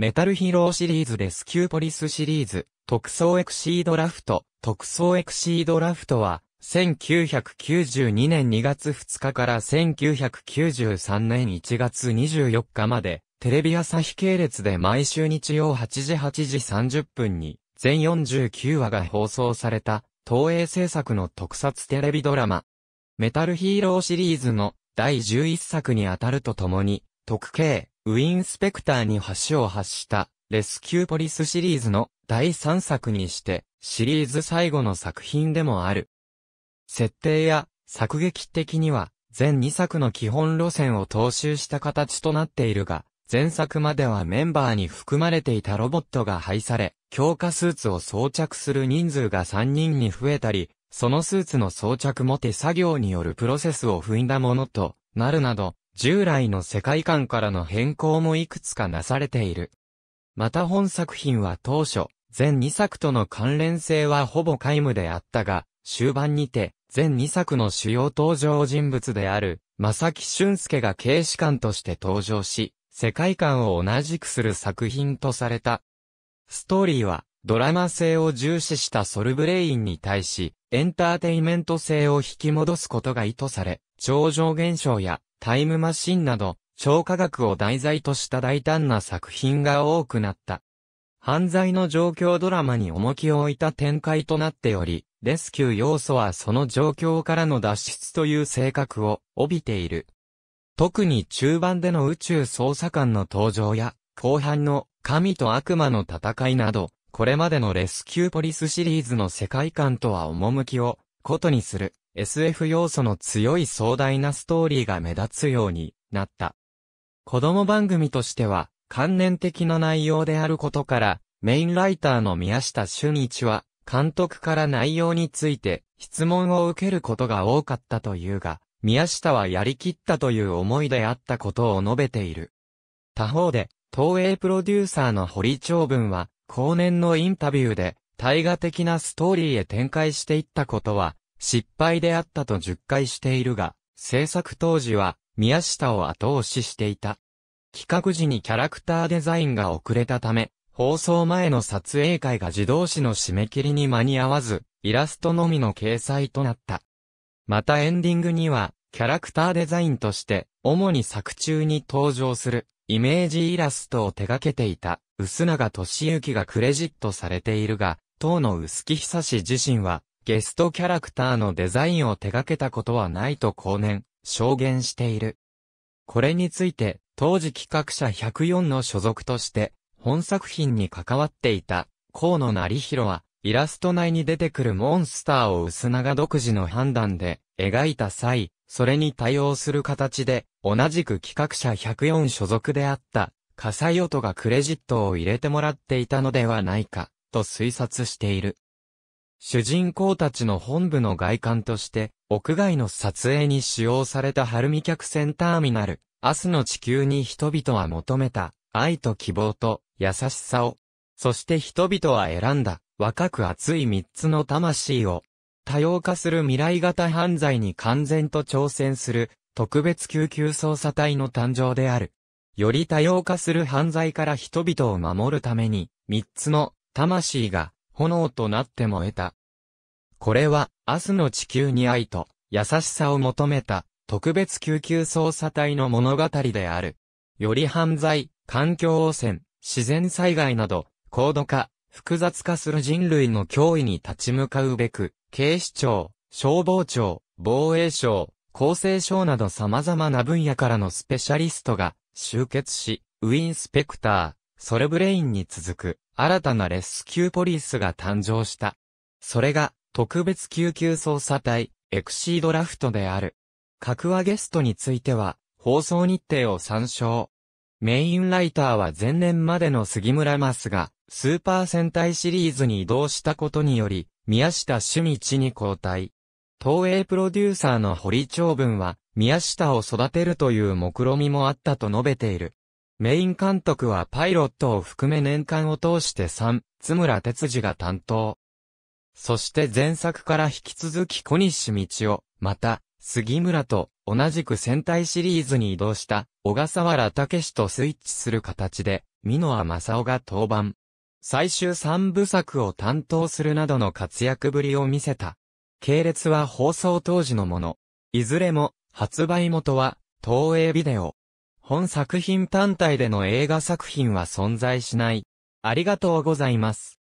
メタルヒーローシリーズレスキューポリスシリーズ、特捜エクシードラフト、特捜エクシードラフトは、1992年2月2日から1993年1月24日まで、テレビ朝日系列で毎週日曜8時8時30分に、全49話が放送された、東映制作の特撮テレビドラマ。メタルヒーローシリーズの第11作にあたるとともに、特計、ウィンスペクターに橋を発したレスキューポリスシリーズの第3作にしてシリーズ最後の作品でもある。設定や作劇的には全2作の基本路線を踏襲した形となっているが、前作まではメンバーに含まれていたロボットが配され、強化スーツを装着する人数が3人に増えたり、そのスーツの装着も手作業によるプロセスを踏んだものとなるなど、従来の世界観からの変更もいくつかなされている。また本作品は当初、全2作との関連性はほぼ皆無であったが、終盤にて、全2作の主要登場人物である、正木俊介が警視官として登場し、世界観を同じくする作品とされた。ストーリーは、ドラマ性を重視したソルブレインに対し、エンターテイメント性を引き戻すことが意図され、超常現象やタイムマシンなど、超科学を題材とした大胆な作品が多くなった。犯罪の状況ドラマに重きを置いた展開となっており、レスキュー要素はその状況からの脱出という性格を帯びている。特に中盤での宇宙捜査官の登場や、後半の神と悪魔の戦いなど、これまでのレスキューポリスシリーズの世界観とは趣を、ことにする。SF 要素の強い壮大なストーリーが目立つようになった。子供番組としては、関連的な内容であることから、メインライターの宮下俊一は、監督から内容について質問を受けることが多かったというが、宮下はやりきったという思いであったことを述べている。他方で、東映プロデューサーの堀長文は、後年のインタビューで、大河的なストーリーへ展開していったことは、失敗であったと10回しているが、制作当時は宮下を後押ししていた。企画時にキャラクターデザインが遅れたため、放送前の撮影会が自動詞の締め切りに間に合わず、イラストのみの掲載となった。またエンディングには、キャラクターデザインとして、主に作中に登場する、イメージイラストを手掛けていた、薄永敏之がクレジットされているが、当の薄木久志自身は、ゲストキャラクターのデザインを手掛けたことはないと後年、証言している。これについて、当時企画者104の所属として、本作品に関わっていた、河野成弘は、イラスト内に出てくるモンスターを薄長独自の判断で描いた際、それに対応する形で、同じく企画者104所属であった、火災音がクレジットを入れてもらっていたのではないか、と推察している。主人公たちの本部の外観として、屋外の撮影に使用された晴海客船ターミナル、明日の地球に人々は求めた、愛と希望と優しさを、そして人々は選んだ、若く熱い三つの魂を、多様化する未来型犯罪に完全と挑戦する、特別救急捜査隊の誕生である。より多様化する犯罪から人々を守るために、三つの魂が炎となっても得た。これは、明日の地球に愛と、優しさを求めた、特別救急捜査隊の物語である。より犯罪、環境汚染、自然災害など、高度化、複雑化する人類の脅威に立ち向かうべく、警視庁、消防庁、防衛省、厚生省など様々な分野からのスペシャリストが集結し、ウィンスペクター、ソルブレインに続く新たなレスキューポリスが誕生した。それが、特別救急捜査隊、エクシードラフトである。格話ゲストについては、放送日程を参照。メインライターは前年までの杉村マスが、スーパー戦隊シリーズに移動したことにより、宮下趣味地に交代。東映プロデューサーの堀長文は、宮下を育てるという目論みもあったと述べている。メイン監督はパイロットを含め年間を通して3、津村哲司が担当。そして前作から引き続き小西道夫、また、杉村と同じく戦隊シリーズに移動した小笠原武史とスイッチする形で、美濃和正雄が登板。最終3部作を担当するなどの活躍ぶりを見せた。系列は放送当時のもの。いずれも、発売元は、東映ビデオ。本作品単体での映画作品は存在しない。ありがとうございます。